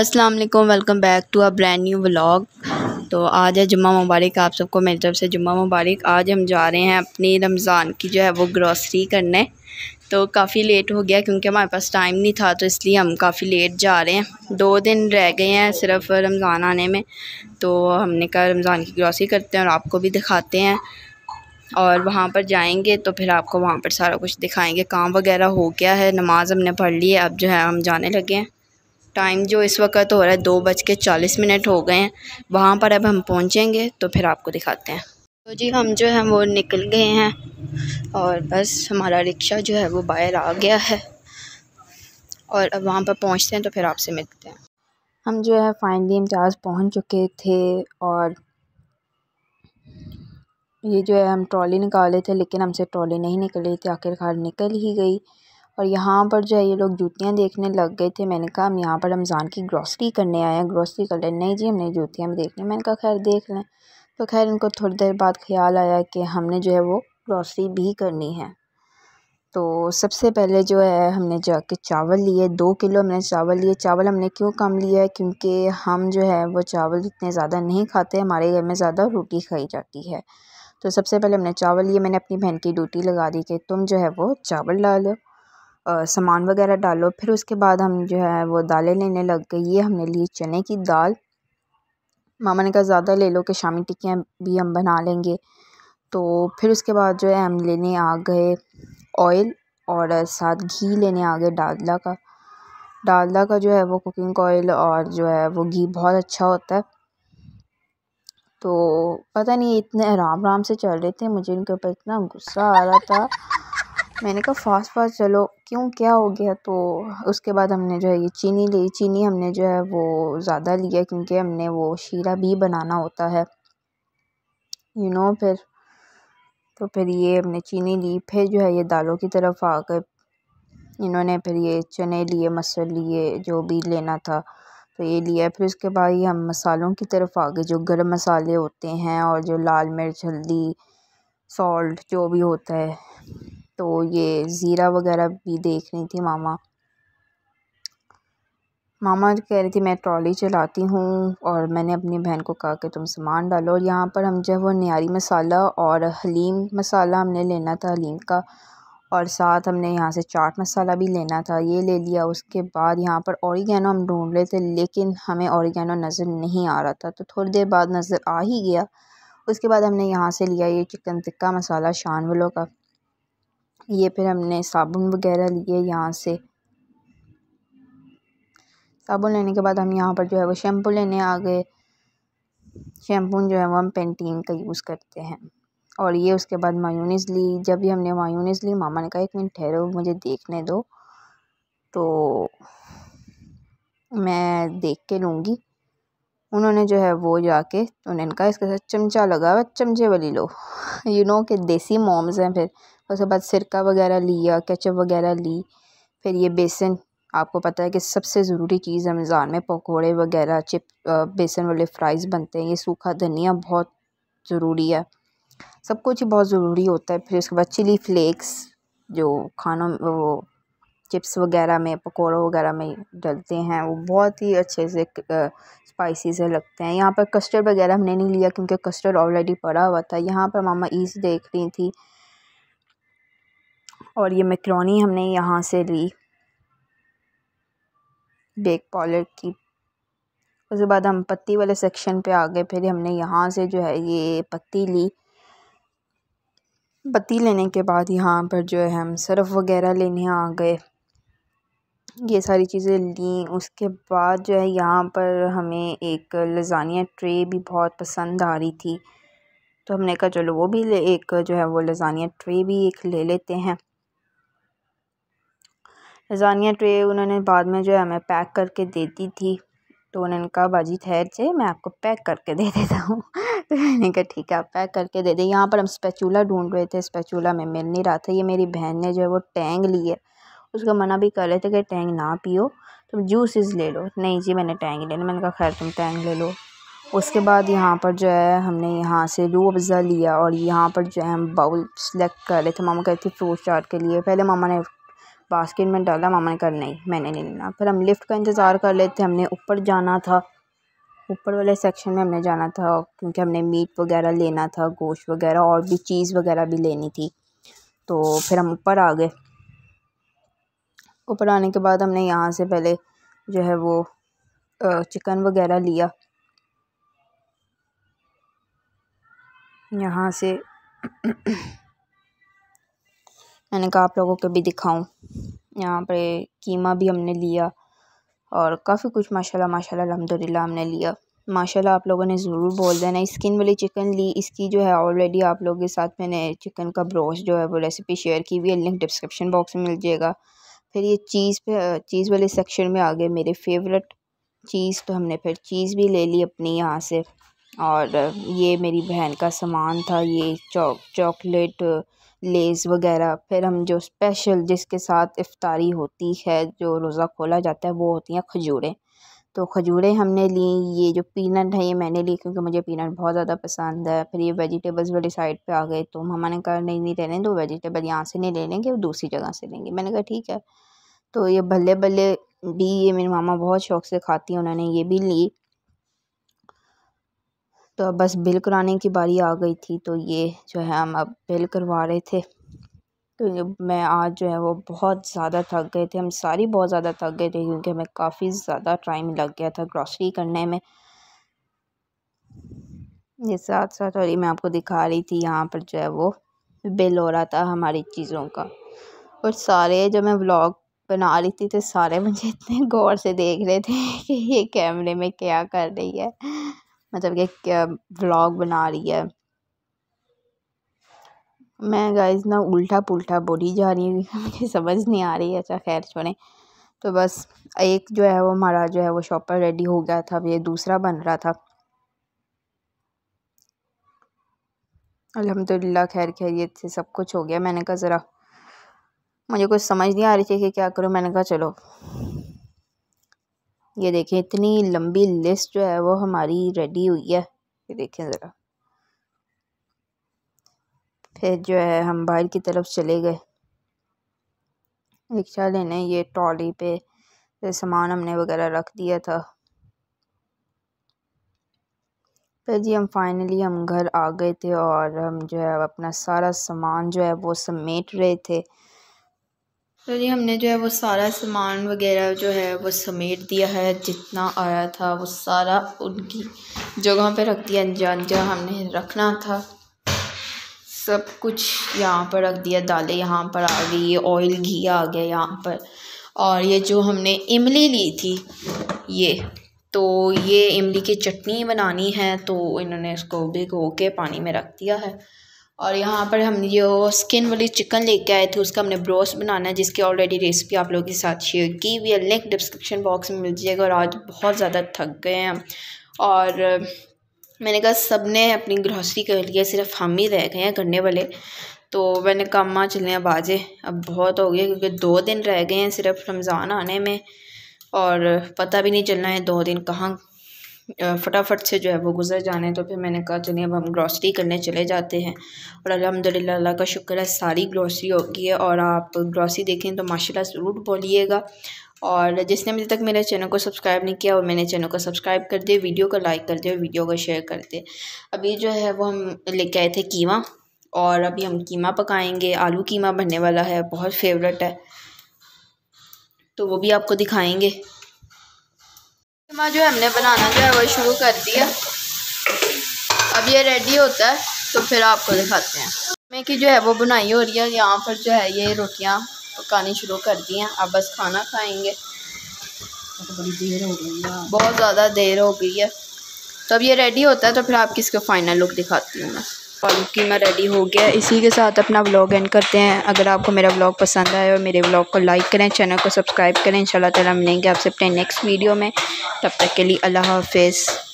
अस्सलाम वालेकुम welcome back to a brand new vlog तो आज है जुम्मा मुबारक आप सबको मेरी तरफ से जुम्मा मुबारक आज हम जा रहे हैं अपनी रमज़ान की जो है वो ग्रॉसरी करने तो काफ़ी लेट हो गया क्योंकि हमारे पास टाइम नहीं था तो इसलिए हम काफ़ी लेट जा रहे हैं दो दिन रह गए हैं सिर्फ रमज़ान आने में तो हमने कहा रमज़ान की ग्रॉसरी करते हैं और आपको भी दिखाते हैं और वहाँ पर जाएंगे तो फिर आपको वहाँ पर सारा कुछ दिखाएंगे काम वगैरह हो गया है नमाज़ हमने पढ़ ली है अब जो है हम जाने लगे हैं टाइम जो इस वक्त हो रहा है दो बज के चालीस मिनट हो गए हैं वहाँ पर अब हम पहुँचेंगे तो फिर आपको दिखाते हैं तो जी हम जो हैं वो निकल गए हैं और बस हमारा रिक्शा जो है वो बाहर आ गया है और अब वहाँ पर पहुँचते हैं तो फिर आपसे मिलते हैं हम जो है फाइनली इम्तियाज़ पहुँच चुके थे और ये जो है हम ट्रॉली निकाले थे लेकिन हमसे ट्रॉली नहीं निकली थी आखिरकार निकल ही गई और यहाँ पर जो है ये लोग जूतियाँ देखने लग गए थे मैंने कहा हम यहाँ पर रमज़ान की ग्रॉसरी करने आए हैं ग्रॉसरी कर लें नहीं जी हमने जूतियाँ भी देखनी मैंने कहा खैर देख लें तो खैर इनको थोड़ी देर बाद ख्याल आया कि हमने जो है वो ग्रॉसरी भी करनी है तो सबसे पहले जो है हमने जाके चावल लिए दो किलो हमने चावल लिए चावल हमने क्यों कम लिया है क्योंकि हम जो है वो चावल इतने ज़्यादा नहीं खाते हमारे घर में ज़्यादा रोटी खाई जाती है तो सबसे पहले हमने चावल लिए मैंने अपनी बहन की ड्यूटी लगा दी कि तुम जो है वो चावल ला लो सामान वगैरह डालो फिर उसके बाद हम जो है वो दालें लेने लग गए ये हमने लिए चने की दाल मामा ने कहा ज़्यादा ले लो कि शामी टिक्कियाँ भी हम बना लेंगे तो फिर उसके बाद जो है हम लेने आ गए ऑयल और साथ घी लेने आ गए डालडा का डालडा का जो है वो कुकिंग ऑयल और जो है वो घी बहुत अच्छा होता है तो पता नहीं इतने आराम आराम से चल रहे थे मुझे इनके ऊपर इतना गुस्सा आ रहा था मैंने कहा फास्ट फास्ट चलो क्यों क्या हो गया तो उसके बाद हमने जो है ये चीनी ली चीनी हमने जो है वो ज़्यादा लिया क्योंकि हमने वो शीरा भी बनाना होता है यू नो फिर तो फिर ये हमने चीनी ली फिर जो है ये दालों की तरफ आ गए इन्होंने फिर ये चने लिए मसर लिए जो भी लेना था तो ये लिया फिर उसके बाद ये हम मसालों की तरफ आ गए जो गर्म मसाले होते हैं और जो लाल मिर्च हल्दी सॉल्ट जो भी होता है तो ये ज़ीरा वगैरह भी देख रही थी मामा मामा कह रही थी मैं ट्रॉली चलाती हूँ और मैंने अपनी बहन को कहा कि तुम सामान डालो और यहाँ पर हम जो वो न्यारी मसाला और हलीम मसाला हमने लेना था हलीम का और साथ हमने यहाँ से चाट मसाला भी लेना था ये ले लिया उसके बाद यहाँ पर औरगैनो हम ढूंढ रहे थे लेकिन हमें औरगैनो नज़र नहीं आ रहा था तो थोड़ी देर बाद नज़र आ ही गया उसके बाद हमने यहाँ से लिया ये चिकन टिक्का मसाला शान वालों का ये फिर हमने साबुन वगैरह लिए यहाँ से साबुन लेने के बाद हम यहाँ पर जो है वो शैम्पू लेने आ गए शैम्पू जो है वो हम पेंटीन का यूज़ करते हैं और ये उसके बाद मायूनिस ली जब भी हमने मायूनिस ली मामा ने कहा एक मिनट ठहरो मुझे देखने दो तो मैं देख के लूँगी उन्होंने जो है वो जाके उन्होंने कहा इसके साथ चमचा लगा हुआ चमचे वाली लो यू नो कि देसी मोम्स हैं फिर उसके बाद सिरका वगैरह लिया केचप वगैरह ली फिर ये बेसन आपको पता है कि सबसे ज़रूरी चीज़ रमज़ान में पकौड़े वगैरह चिप बेसन वाले फ्राइज़ बनते हैं ये सूखा धनिया बहुत ज़रूरी है सब कुछ ही बहुत ज़रूरी होता है फिर उसके बाद चिली फ्लेक्स जो खानों वो चिप्स वगैरह में पकौड़ों वगैरह में डलते हैं वो बहुत ही अच्छे से स्पाइसी से लगते हैं यहाँ पर कस्टर्ड वगैरह हमने नहीं लिया क्योंकि कस्टर्ड ऑलरेडी पड़ा हुआ था यहाँ पर मामा ईज देख रही थी और ये मैक्रोनी हमने यहाँ से ली बेक पॉलर की उसके बाद हम पत्ती वाले सेक्शन पे आ गए फिर हमने यहाँ से जो है ये पत्ती ली पत्ती लेने के बाद यहाँ पर जो है हम सर्फ़ वगैरह लेने आ गए ये सारी चीज़ें ली उसके बाद जो है यहाँ पर हमें एक लजानिया ट्रे भी बहुत पसंद आ रही थी तो हमने कहा चलो वो भी ले एक जो है वो लजानिया ट्रे भी एक ले लेते हैं लज़ानिया ट्रे उन्होंने बाद में जो है हमें पैक करके देती थी तो उन्होंने कहा बाजी ठहर से मैं आपको पैक करके दे देता हूँ तो मैंने कहा ठीक है आप पैक करके दे दें यहाँ पर हम स्पैचूला ढूंढ रहे थे स्पैचूला में मिल नहीं रहा था ये मेरी बहन ने जो है वो टैंग ली है उसका मना भी कर रहे थे कि टैंग ना पियो तुम जूसेस ले लो नहीं जी मैंने टैंग लेना मैंने कहा खैर तुम टैंग ले लो उसके बाद यहाँ पर जो है हमने यहाँ से रू अफ़ज़ा लिया और यहाँ पर जो है हम बाउल सेलेक्ट कर रहे थे मामा कहती फ्रूट चाट के लिए पहले मामा ने बास्केट में डाला मामा ने कहा नहीं मैंने नहीं लेना फिर हम लिफ्ट का इंतज़ार कर लेते हमने ऊपर जाना था ऊपर वाले सेक्शन में हमने जाना था क्योंकि हमने मीट वगैरह लेना था गोश्त वगैरह और भी चीज़ वगैरह भी लेनी थी तो फिर हम ऊपर आ गए ऊपर आने के बाद हमने यहाँ से पहले जो है वो चिकन वगैरह लिया यहाँ से मैंने कहा आप लोगों को भी दिखाऊं यहाँ पे कीमा भी हमने लिया और काफ़ी कुछ माशाल्लाह माशाल्लाह अलहमदिल्ला हमने लिया माशाल्लाह आप लोगों ने ज़रूर बोल देना स्किन वाली चिकन ली इसकी जो है ऑलरेडी आप लोगों के साथ मैंने चिकन का ब्रोश जो है वो रेसिपी शेयर की हुई है लिंक डिस्क्रिप्शन बॉक्स में मिल जाएगा फिर ये चीज़ पे चीज़ वाले सेक्शन में आ गए मेरे फेवरेट चीज़ तो हमने फिर चीज़ भी ले ली अपनी यहाँ से और ये मेरी बहन का सामान था ये चॉक चॉकलेट लेस वगैरह फिर हम जो स्पेशल जिसके साथ इफ्तारी होती है जो रोज़ा खोला जाता है वो होती हैं खजूरें तो खजूरें हमने ली ये जो पीनट है ये मैंने ली क्योंकि मुझे पीनट बहुत ज़्यादा पसंद है फिर ये वेजिटेबल्स वाली साइड पे आ गए तो मम्मा ने कहा नहीं नहीं लेने तो वेजिटेबल यहाँ से नहीं ले लेंगे वो दूसरी जगह से लेंगे मैंने कहा ठीक है तो ये भले भले भी ये मेरी मामा बहुत शौक़ से खाती हैं उन्होंने ये भी ली तो अब बस बिल कराने की बारी आ गई थी तो ये जो है हम अब बिल करवा रहे थे तो मैं आज जो है वो बहुत ज़्यादा थक गए थे हम सारी बहुत ज़्यादा थक गए थे क्योंकि हमें काफ़ी ज़्यादा टाइम लग गया था ग्रॉसरी करने में ये साथ साथ और ये मैं आपको दिखा रही थी यहाँ पर जो है वो बिल हो रहा था हमारी चीज़ों का और सारे जो मैं व्लॉग बना रही थी तो सारे मुझे इतने गौर से देख रहे थे कि ये कैमरे में क्या कर रही है मतलब कि व्लॉग बना रही है मैं गाइस ना उल्टा पुल्टा बोली जा रही हूँ मुझे समझ नहीं आ रही है अच्छा खैर छोड़ें तो बस एक जो है वो हमारा जो है वो शॉपर रेडी हो गया था अब ये दूसरा बन रहा था अल्हम्दुलिल्लाह खैर खैरियत से सब कुछ हो गया मैंने कहा ज़रा मुझे कुछ समझ नहीं आ रही थी कि क्या करूँ मैंने कहा चलो ये देखें इतनी लंबी लिस्ट जो है वो हमारी रेडी हुई है ये देखें ज़रा फिर जो है हम बाहर की तरफ चले गए रिक्शा लेने ये ट्रॉली पे सामान हमने वगैरह रख दिया था फिर जी हम फाइनली हम घर आ गए थे और हम जो है अपना सारा सामान जो है वो समेट रहे थे तो जी हमने जो है वो सारा सामान वगैरह जो है वो समेट दिया है जितना आया था वो सारा उनकी जगह पे रख दिया जहाँ जहाँ हमने रखना था सब कुछ यहाँ पर रख दिया दालें यहाँ पर आ गई ये ऑयल घी आ गया यहाँ पर और ये जो हमने इमली ली थी ये तो ये इमली की चटनी बनानी है तो इन्होंने इसको भिगो के पानी में रख दिया है और यहाँ पर हम जो स्किन वाली चिकन लेके आए थे उसका हमने ब्रोस बनाना है जिसकी ऑलरेडी रेसिपी आप लोगों के साथ शेयर की हुई है लिंक डिस्क्रिप्शन बॉक्स में मिल जाएगा और आज बहुत ज़्यादा थक गए हैं और मैंने कहा सब ने अपनी ग्रॉसरी कर लिया सिर्फ हम ही रह गए हैं करने वाले तो मैंने कहा अम्मा चले अब आजे अब बहुत हो गया क्योंकि दो दिन रह गए हैं सिर्फ रमज़ान आने में और पता भी नहीं चलना है दो दिन कहाँ फटाफट से जो है वो गुजर जाने तो फिर मैंने कहा चलिए अब हम ग्रॉसरी करने चले जाते हैं और अलहमदिल्ला अल्लाह का शुक्र है सारी ग्रॉसरी होगी है और आप ग्रॉसरी देखें तो माशाल्लाह ज़रूर बोलिएगा और जिसने अभी तक मेरे चैनल को सब्सक्राइब नहीं किया और मैंने चैनल को सब्सक्राइब कर दिया वीडियो को लाइक कर दे और वीडियो को शेयर कर दे अभी जो है वो हम लेके आए थे कीमा और अभी हम कीमा पकाएंगे आलू कीमा बनने वाला है बहुत फेवरेट है तो वो भी आपको दिखाएँगे शर्मा जो हमने बनाना जो है वो शुरू कर दिया अब ये रेडी होता है तो फिर आपको दिखाते हैं मैं की जो है वो बुनाई हो रही है यहाँ पर जो है ये रोटियाँ पकानी शुरू कर दी हैं अब बस खाना खाएंगे तो बड़ी देर हो गई है बहुत ज़्यादा देर हो गई है तो अब ये रेडी होता है तो फिर आप किसको फाइनल लुक दिखाती हूँ मैं मैं रेडी हो गया इसी के साथ अपना व्लॉग एंड करते हैं अगर आपको मेरा व्लॉग पसंद आए और मेरे व्लॉग को लाइक करें चैनल को सब्सक्राइब करें इंशाल्लाह ताला मिलेंगे आपसे अपने नेक्स्ट वीडियो में तब तक के लिए अल्लाह हाफिज़